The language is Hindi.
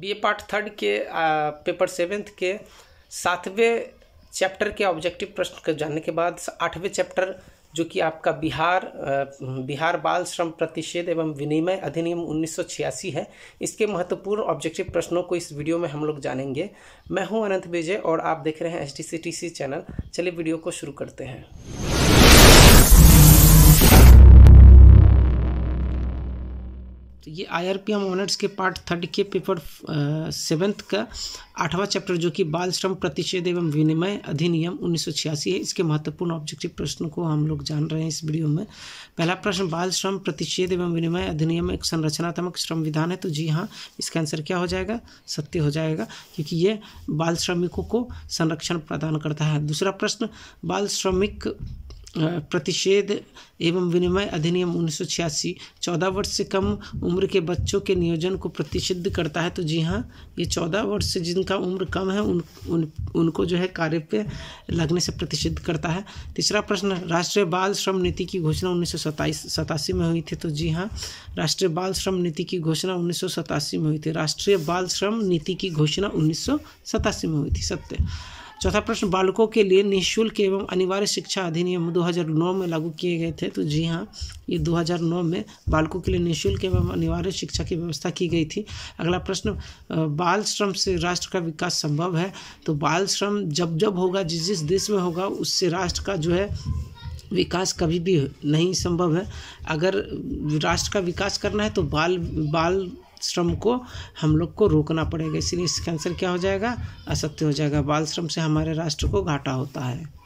बी ए पार्ट थर्ड के आ, पेपर सेवेंथ के सातवें चैप्टर के ऑब्जेक्टिव प्रश्न को जानने के बाद आठवें चैप्टर जो कि आपका बिहार बिहार बाल श्रम प्रतिषेध एवं विनिमय अधिनियम 1986 है इसके महत्वपूर्ण ऑब्जेक्टिव प्रश्नों को इस वीडियो में हम लोग जानेंगे मैं हूं अनंत विजय और आप देख रहे हैं एच चैनल चलिए वीडियो को शुरू करते हैं तो ये I R P M honours के पार्ट थर्ड के पेपर सेवन्थ का आठवां चैप्टर जो कि बाल श्रम प्रतिषेध एवं विनिमय अधिनियम उन्नीस है इसके महत्वपूर्ण ऑब्जेक्टिव प्रश्न को हम लोग जान रहे हैं इस वीडियो में पहला प्रश्न बाल श्रम प्रतिषेध एवं विनिमय अधिनियम एक संरचनात्मक श्रम विधान है तो जी हाँ इसका आंसर क्या हो जाएगा सत्य हो जाएगा क्योंकि ये बाल श्रमिकों को संरक्षण प्रदान करता है दूसरा प्रश्न बाल श्रमिक प्रतिषेध एवं विनिमय अधिनियम उन्नीस सौ छियासी चौदह वर्ष से कम उम्र के बच्चों के नियोजन को प्रतिषिध करता है तो जी हाँ ये चौदह वर्ष से जिनका उम्र कम है उन, उन उनको जो है कार्य पे लगने से प्रतिषिध करता है तीसरा प्रश्न राष्ट्रीय बाल श्रम नीति की घोषणा उन्नीस सौ में हुई थी तो जी हाँ राष्ट्रीय बाल श्रम नीति की घोषणा उन्नीस में हुई थी राष्ट्रीय बाल श्रम नीति की घोषणा उन्नीस में हुई थी सत्य चौथा प्रश्न बालकों के लिए निःशुल्क एवं अनिवार्य शिक्षा अधिनियम 2009 में लागू किए गए थे तो जी हाँ ये 2009 में बालकों के लिए निःशुल्क एवं अनिवार्य शिक्षा की व्यवस्था की गई थी अगला प्रश्न बाल श्रम से राष्ट्र का विकास संभव है तो बाल श्रम जब जब होगा जिस जिस देश में होगा उससे राष्ट्र का जो है विकास कभी भी नहीं संभव है अगर राष्ट्र का विकास करना है तो बाल बाल श्रम को हम लोग को रोकना पड़ेगा इसलिए इसका आंसर क्या हो जाएगा असत्य हो जाएगा बाल श्रम से हमारे राष्ट्र को घाटा होता है